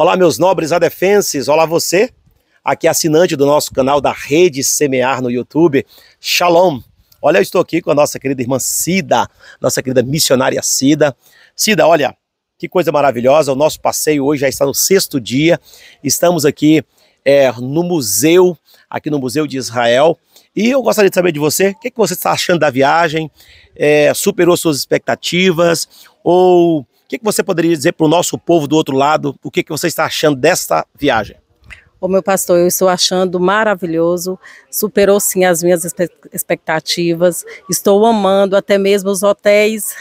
Olá, meus nobres adefenses, olá você, aqui é assinante do nosso canal da Rede Semear no YouTube. Shalom! Olha, eu estou aqui com a nossa querida irmã Cida, nossa querida missionária Cida. Cida, olha, que coisa maravilhosa, o nosso passeio hoje já está no sexto dia, estamos aqui é, no museu, aqui no Museu de Israel, e eu gostaria de saber de você, o que, é que você está achando da viagem, é, superou suas expectativas, ou que, que você poderia dizer para o nosso povo do outro lado? O que, que você está achando desta viagem? Ô meu pastor, eu estou achando maravilhoso, superou sim as minhas expectativas, estou amando até mesmo os hotéis,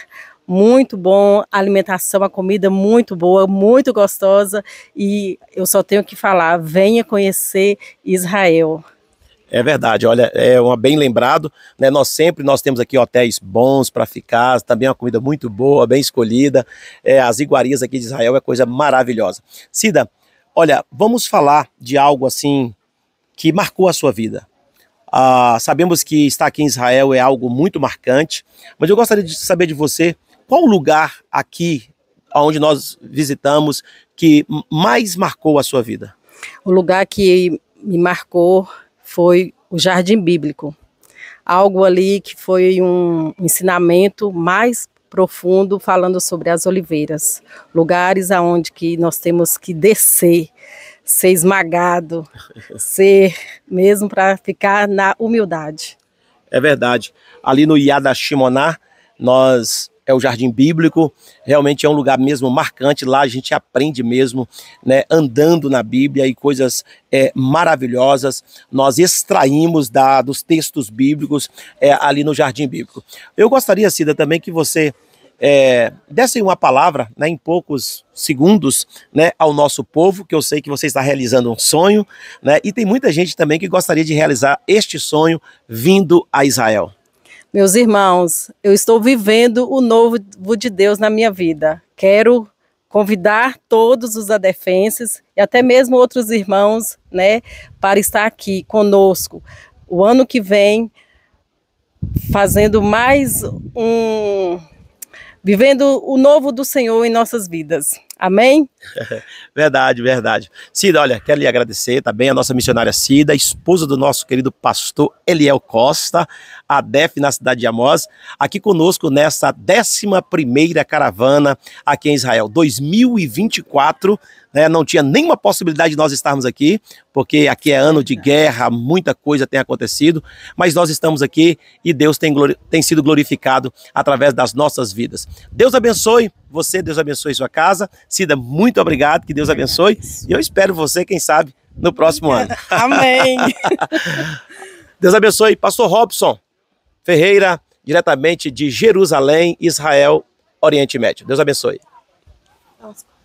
muito bom, a alimentação, a comida muito boa, muito gostosa e eu só tenho que falar, venha conhecer Israel. É verdade, olha, é uma, bem lembrado, né? Nós sempre nós temos aqui hotéis bons para ficar, também é uma comida muito boa, bem escolhida. É, as iguarias aqui de Israel é coisa maravilhosa. Cida, olha, vamos falar de algo assim que marcou a sua vida. Ah, sabemos que estar aqui em Israel é algo muito marcante, mas eu gostaria de saber de você qual o lugar aqui onde nós visitamos que mais marcou a sua vida. O lugar que me marcou foi o jardim bíblico. Algo ali que foi um ensinamento mais profundo falando sobre as oliveiras, lugares aonde que nós temos que descer, ser esmagado, ser mesmo para ficar na humildade. É verdade. Ali no Iada nós é o Jardim Bíblico. Realmente é um lugar mesmo marcante. Lá a gente aprende mesmo, né, andando na Bíblia e coisas é, maravilhosas nós extraímos da, dos textos bíblicos é, ali no Jardim Bíblico. Eu gostaria, Cida, também que você é, dessem uma palavra né, em poucos segundos né, ao nosso povo, que eu sei que você está realizando um sonho, né, e tem muita gente também que gostaria de realizar este sonho vindo a Israel. Meus irmãos, eu estou vivendo o novo de Deus na minha vida. Quero convidar todos os adefenses e até mesmo outros irmãos, né, para estar aqui conosco o ano que vem, fazendo mais um vivendo o novo do Senhor em nossas vidas. Amém? verdade, verdade. Cida, olha, quero lhe agradecer também a nossa missionária Cida, esposa do nosso querido pastor Eliel Costa, a DEF na cidade de Amós, aqui conosco nessa 11 primeira caravana aqui em Israel, 2024, né? não tinha nenhuma possibilidade de nós estarmos aqui, porque aqui é ano de guerra, muita coisa tem acontecido, mas nós estamos aqui e Deus tem, glori tem sido glorificado através das nossas vidas. Deus abençoe você, Deus abençoe sua casa. Cida, muito obrigado, que Deus abençoe. E eu espero você, quem sabe, no próximo ano. Amém. Deus abençoe. Pastor Robson Ferreira, diretamente de Jerusalém, Israel, Oriente Médio. Deus abençoe. Nossa.